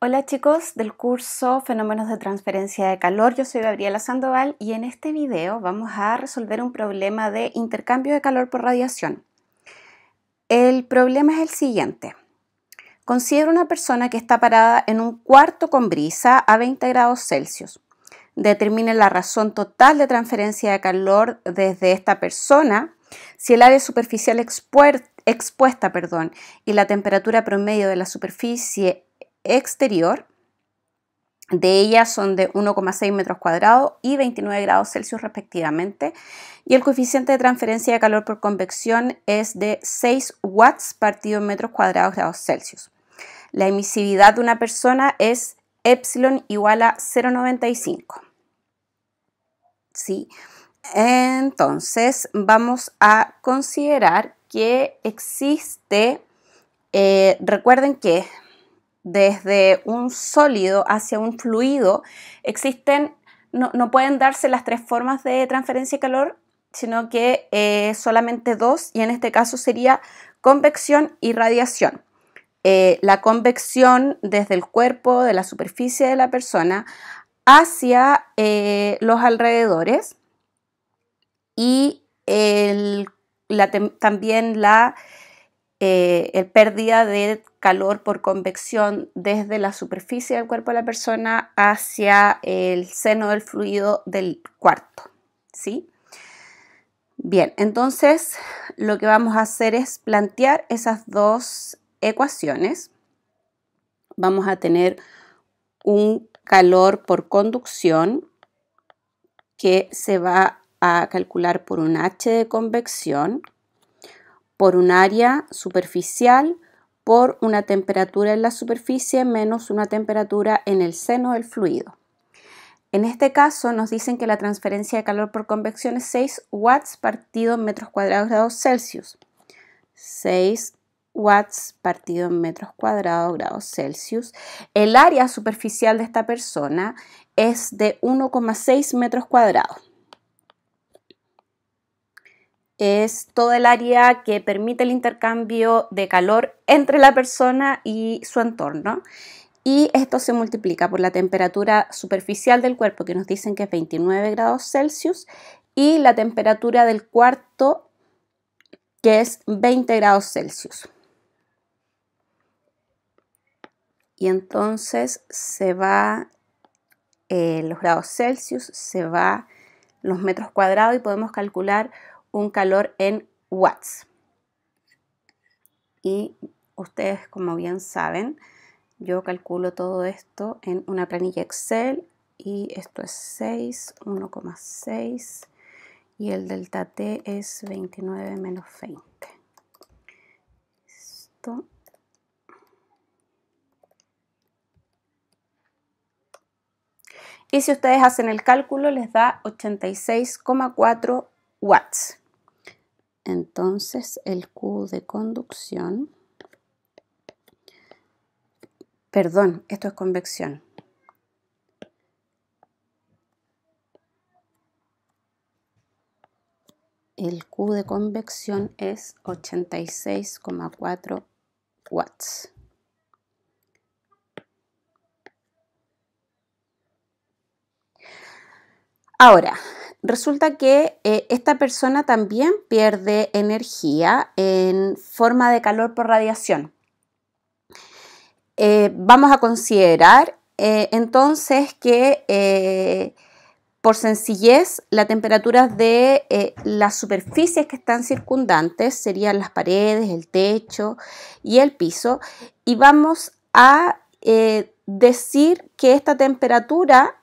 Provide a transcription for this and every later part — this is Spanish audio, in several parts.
Hola chicos del curso Fenómenos de Transferencia de Calor, yo soy Gabriela Sandoval y en este video vamos a resolver un problema de intercambio de calor por radiación. El problema es el siguiente. Considera una persona que está parada en un cuarto con brisa a 20 grados Celsius. Determine la razón total de transferencia de calor desde esta persona si el área superficial expuesta perdón, y la temperatura promedio de la superficie exterior. De ellas son de 1,6 metros cuadrados y 29 grados Celsius respectivamente. Y el coeficiente de transferencia de calor por convección es de 6 watts partido en metros cuadrados grados Celsius. La emisividad de una persona es epsilon igual a 0,95. ¿Sí? Entonces vamos a considerar que existe, eh, recuerden que desde un sólido hacia un fluido, existen, no, pueden darse las tres formas de transferencia de calor, sino que eh, solamente dos, y en este caso sería convección y radiación. Eh, la convección desde el cuerpo, de la superficie de la persona, hacia eh, los alrededores y también la el pérdida de calor por convección desde la superficie del cuerpo de la persona hacia el seno del fluido del cuarto. Bien, entonces lo que vamos a hacer es plantear esas dos ecuaciones. Vamos a tener un calor por conducción que se va a calcular por un H de convección, por un área superficial, por una temperatura en la superficie menos una temperatura en el seno del fluido. En este caso nos dicen que la transferencia de calor por convección es 6 watts partido en metros cuadrados grados Celsius. 6 watts partido en metros cuadrados grados Celsius. El área superficial de esta persona es de 1,6 metros cuadrados es todo el área que permite el intercambio de calor entre la persona y su entorno. Y esto se multiplica por la temperatura superficial del cuerpo, que nos dicen que es 29 grados Celsius, y la temperatura del cuarto, que es 20 grados Celsius. Y entonces se va eh, los grados Celsius, se va los metros cuadrados y podemos calcular un calor en watts. Y ustedes, como bien saben, yo calculo todo esto en una planilla Excel y esto es 6, 1,6 y el delta T es 29 menos 20. Esto. Y si ustedes hacen el cálculo les da 86,4 watts. Entonces el Q de conducción, perdón, esto es convección. El Q de convección es 86,4 watts. Ahora, resulta que eh, esta persona también pierde energía en forma de calor por radiación. Eh, vamos a considerar eh, entonces que por sencillez la temperatura de las superficies que están circundantes serían las paredes, el techo y el piso y vamos a decir que esta temperatura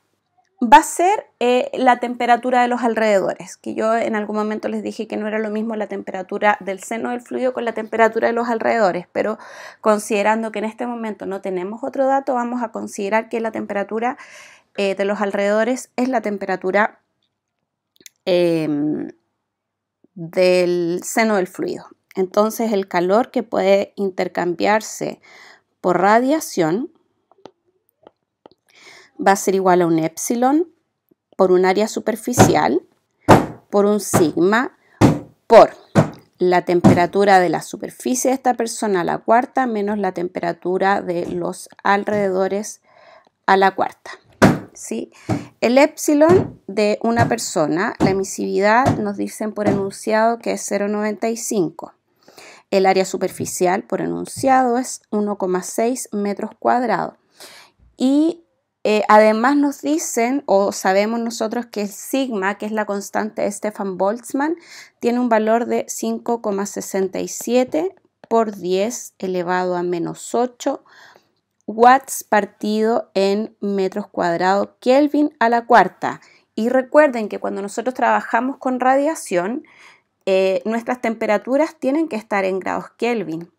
va a ser eh, la temperatura de los alrededores, que yo en algún momento les dije que no era lo mismo la temperatura del seno del fluido con la temperatura de los alrededores, pero considerando que en este momento no tenemos otro dato, vamos a considerar que la temperatura eh, de los alrededores es la temperatura em, del seno del fluido. Entonces el calor que puede intercambiarse por radiación va a ser igual a un epsilon por un área superficial, por un sigma, por la temperatura de la superficie de esta persona a la cuarta menos la temperatura de los alrededores a la cuarta. ¿sí? El epsilon de una persona, la emisividad nos dicen por enunciado que es 0,95. El área superficial por enunciado es 1,6 metros cuadrados. Y eh, además nos dicen o sabemos nosotros que el sigma, que es la constante de Stefan Boltzmann, tiene un valor de 5,67 por 10 elevado a menos 8 watts partido en metros cuadrados Kelvin a la cuarta. Y recuerden que cuando nosotros trabajamos con radiación, eh, nuestras temperaturas tienen que estar en grados Kelvin.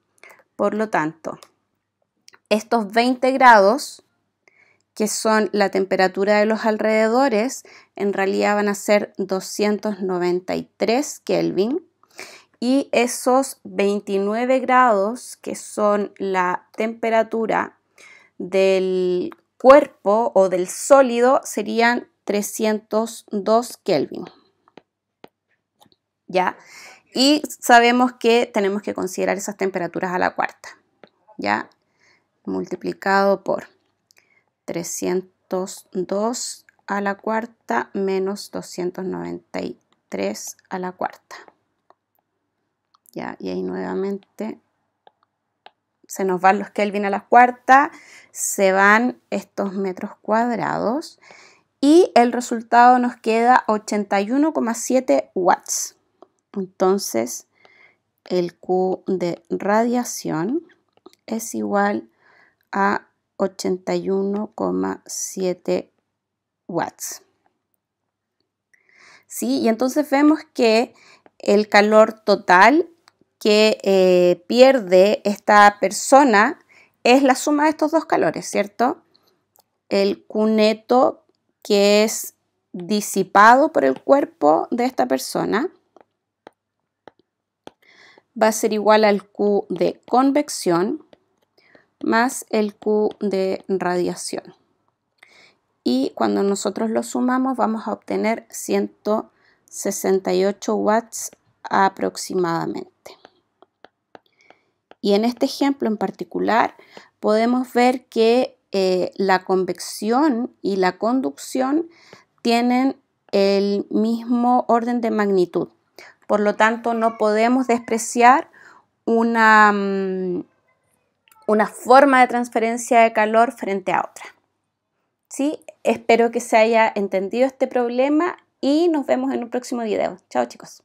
Por lo tanto, estos 20 grados que son la temperatura de los alrededores, en realidad van a ser 293 Kelvin. Y esos 29 grados, que son la temperatura del cuerpo o del sólido, serían 302 Kelvin. ¿Ya? Y sabemos que tenemos que considerar esas temperaturas a la cuarta. ¿Ya? Multiplicado por 302 a la cuarta menos 293 a la cuarta. Ya, y ahí nuevamente se nos van los Kelvin a la cuarta, se van estos metros cuadrados y el resultado nos queda 81,7 watts. Entonces, el Q de radiación es igual a 81,7 watts. ¿Sí? Y entonces vemos que el calor total que eh, pierde esta persona es la suma de estos dos calores, ¿cierto? El Q neto que es disipado por el cuerpo de esta persona va a ser igual al Q de convección más el Q de radiación. Y cuando nosotros lo sumamos vamos a obtener 168 watts aproximadamente. Y en este ejemplo en particular podemos ver que eh, la convección y la conducción tienen el mismo orden de magnitud. Por lo tanto, no podemos despreciar una... Mm, una forma de transferencia de calor frente a otra. ¿Sí? Espero que se haya entendido este problema y nos vemos en un próximo video. Chao chicos.